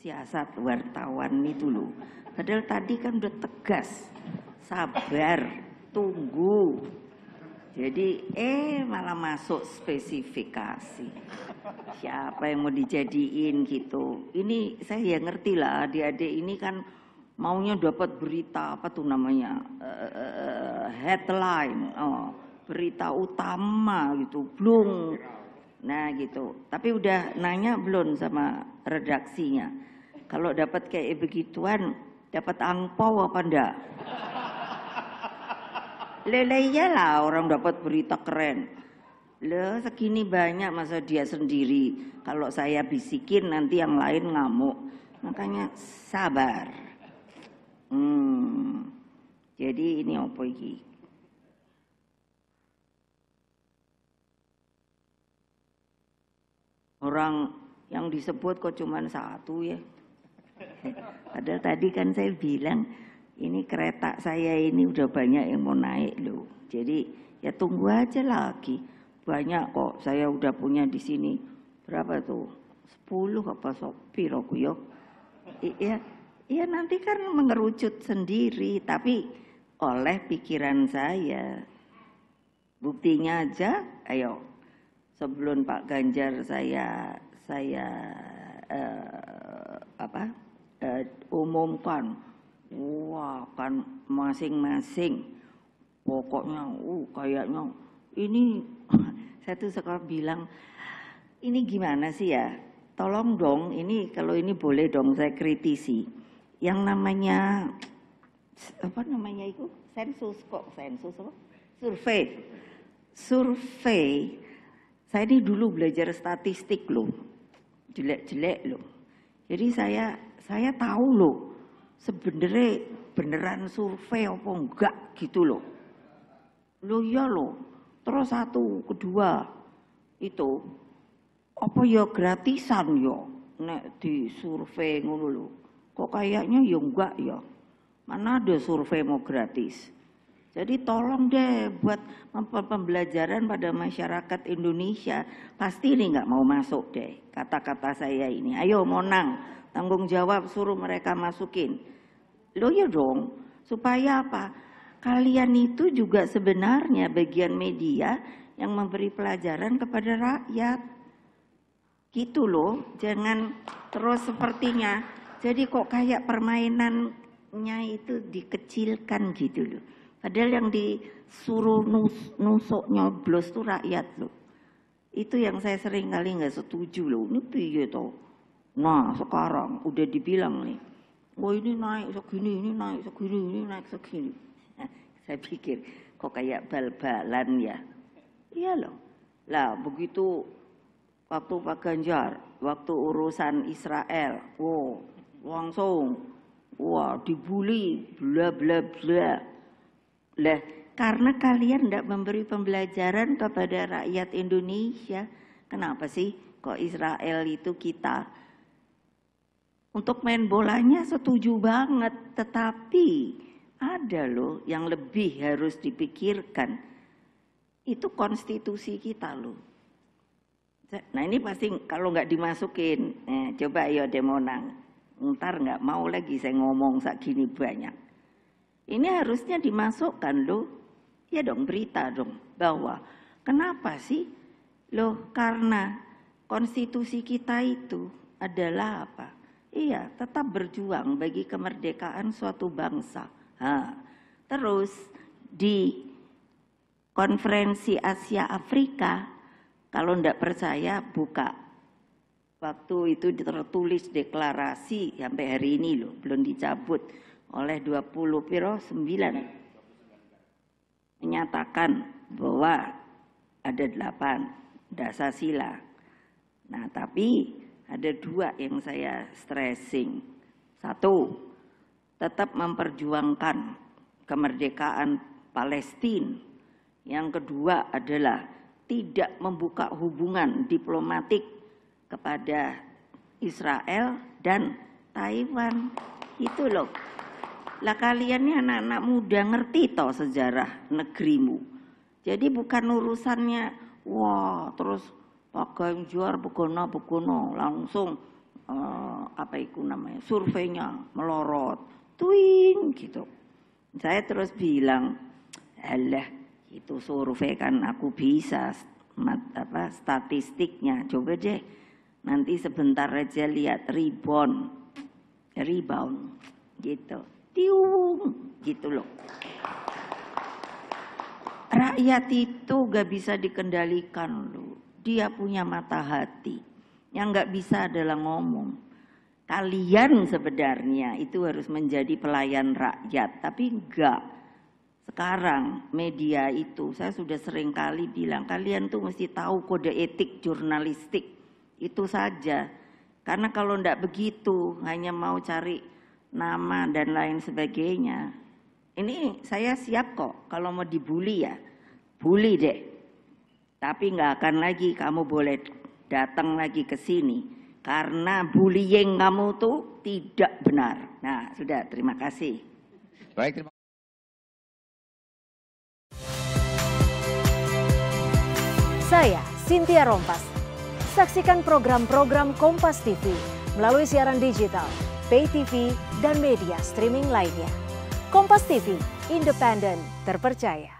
siasat wartawan itu loh. Padahal tadi kan udah tegas, sabar, tunggu. Jadi eh malah masuk spesifikasi. Siapa yang mau dijadiin gitu. Ini saya ya ngerti lah adik-adik ini kan maunya dapat berita apa tuh namanya uh, headline, oh, berita utama gitu, belum. Nah gitu. Tapi udah nanya belum sama redaksinya. Kalau dapat kayak begituan, dapat angpau apa ndak? Lele lah orang dapat berita keren. Le segini banyak masa dia sendiri. Kalau saya bisikin nanti yang lain ngamuk. Makanya sabar. Hmm. Jadi ini opo iki? Orang yang disebut kok cuman satu ya. Padahal tadi kan saya bilang ini kereta saya ini udah banyak yang mau naik loh. Jadi ya tunggu aja lagi. Banyak kok saya udah punya di sini berapa tuh? 10 apa sopir aku yo. Iya, iya nanti kan mengerucut sendiri tapi oleh pikiran saya. Buktinya aja, ayo sebelum Pak Ganjar saya saya eh, apa umumkan wah kan masing-masing pokoknya uh kayaknya ini saya tuh sekarang bilang ini gimana sih ya tolong dong ini kalau ini boleh dong saya kritisi yang namanya apa namanya itu sensus kok sensus apa survei survei saya ini dulu belajar statistik loh jelek-jelek loh jadi saya saya tahu loh sebenarnya beneran survei apa enggak gitu loh. Lo ya lo, Terus satu, kedua itu apa ya gratisan ya nek di survei ngono lo, Kok kayaknya ya enggak ya. Mana ada survei mau gratis? Jadi tolong deh buat pembelajaran pada masyarakat Indonesia. Pasti ini nggak mau masuk deh kata-kata saya ini. Ayo monang, tanggung jawab suruh mereka masukin. Lo ya dong, supaya apa? Kalian itu juga sebenarnya bagian media yang memberi pelajaran kepada rakyat. Gitu loh, jangan terus sepertinya. Jadi kok kayak permainannya itu dikecilkan gitu loh. Padahal yang disuruh nus, nusuk nyoblos tuh rakyat loh. Itu yang saya sering kali nggak setuju loh. Ini piye toh? Nah sekarang udah dibilang nih, wah oh, ini naik segini, ini naik segini, ini naik segini. Nah, saya pikir kok kayak bal-balan ya. Iya loh. Lah begitu waktu Pak Ganjar, waktu urusan Israel, wow, langsung, wah dibully, bla bla bla. Lah, karena kalian tidak memberi pembelajaran kepada rakyat Indonesia. Kenapa sih kok Israel itu kita? Untuk main bolanya setuju banget, tetapi ada loh yang lebih harus dipikirkan. Itu konstitusi kita loh. Nah ini pasti kalau nggak dimasukin, eh, coba ayo demonang. Ntar nggak mau lagi saya ngomong sak gini banyak. Ini harusnya dimasukkan loh. Ya dong berita dong bahwa kenapa sih? Loh karena konstitusi kita itu adalah apa? Iya, tetap berjuang bagi kemerdekaan suatu bangsa. Ha. Terus di konferensi Asia Afrika, kalau ndak percaya buka. Waktu itu tertulis deklarasi sampai hari ini loh, belum dicabut oleh 20 piro 9 menyatakan bahwa ada 8 dasar sila. Nah, tapi ada dua yang saya stressing. Satu, tetap memperjuangkan kemerdekaan Palestina. Yang kedua adalah tidak membuka hubungan diplomatik kepada Israel dan Taiwan. Itu loh. Lah kalian ini anak-anak muda ngerti toh sejarah negerimu. Jadi bukan urusannya wah terus pakai juar begono begono langsung uh, apa itu namanya surveinya melorot twing gitu. Saya terus bilang, Allah itu survei kan aku bisa mat, apa statistiknya coba deh nanti sebentar aja lihat rebound rebound gitu tiung gitu loh. Rakyat itu gak bisa dikendalikan loh. Dia punya mata hati. Yang nggak bisa adalah ngomong. Kalian sebenarnya itu harus menjadi pelayan rakyat. Tapi enggak. Sekarang media itu, saya sudah sering kali bilang, kalian tuh mesti tahu kode etik jurnalistik. Itu saja. Karena kalau enggak begitu, hanya mau cari nama dan lain sebagainya. Ini saya siap kok kalau mau dibully ya, bully deh. Tapi nggak akan lagi kamu boleh datang lagi ke sini karena bullying kamu tuh tidak benar. Nah, sudah terima kasih. Baik, terima Saya Cynthia Rompas. Saksikan program-program Kompas TV melalui siaran digital pay TV, dan media streaming lainnya. Kompas TV, independen, terpercaya.